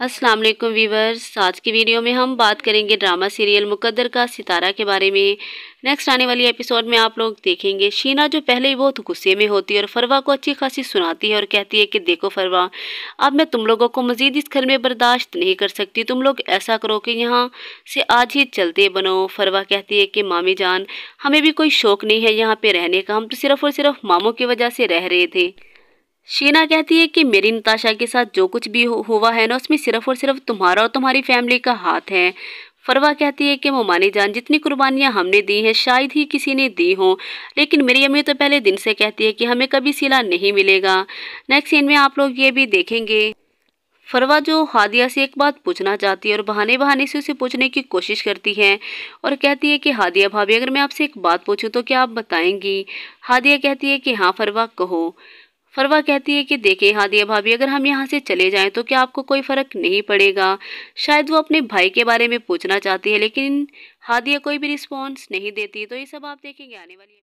Aslam viewers आज की video में हम बात करेंगे ड्रामा सीरियल मुकद्दर का सितारा के बारे में नेक्स्ट आने वाली एपिसोड में आप लोग देखेंगे शीना जो पहले ही बहुत गुस्से में होती है और फरवा को अच्छी खासी सुनाती है और कहती है कि देखो फरवा अब मैं तुम लोगों को मज़ीद इस घर में बर्दाश्त नहीं कर सकती तुम लोग ऐसा करो कि यहाँ से आज ही चलते बनो फरवा कहती है कि मामी जान हमें भी कोई शौक़ नहीं है यहाँ पर रहने का हम तो सिर्फ़ और सिर्फ मामों की वजह से रह रहे थे शीना कहती है कि मेरी नताशा के साथ जो कुछ भी हुआ है ना उसमें सिर्फ और सिर्फ तुम्हारा और तुम्हारी फैमिली का हाथ है फरवा कहती है कि मोमानी जान जितनी कुर्बानियाँ हमने दी हैं शायद ही किसी ने दी हों लेकिन मेरी अम्मी तो पहले दिन से कहती है कि हमें कभी सिला नहीं मिलेगा नेक्स्ट सीन में आप लोग ये भी देखेंगे फरवा जो हादिया से एक बात पूछना चाहती है और बहाने बहाने से उसे पूछने की कोशिश करती है और कहती है कि हादिया भाभी अगर मैं आपसे एक बात पूछूं तो क्या आप बताएंगी हादिया कहती है कि हाँ फरवा कहो फरवा कहती है कि देखें हादिया भाभी अगर हम यहाँ से चले जाएं तो क्या आपको कोई फ़र्क नहीं पड़ेगा शायद वो अपने भाई के बारे में पूछना चाहती है लेकिन हादिया कोई भी रिस्पॉन्स नहीं देती तो ये सब आप देखेंगे आने वाली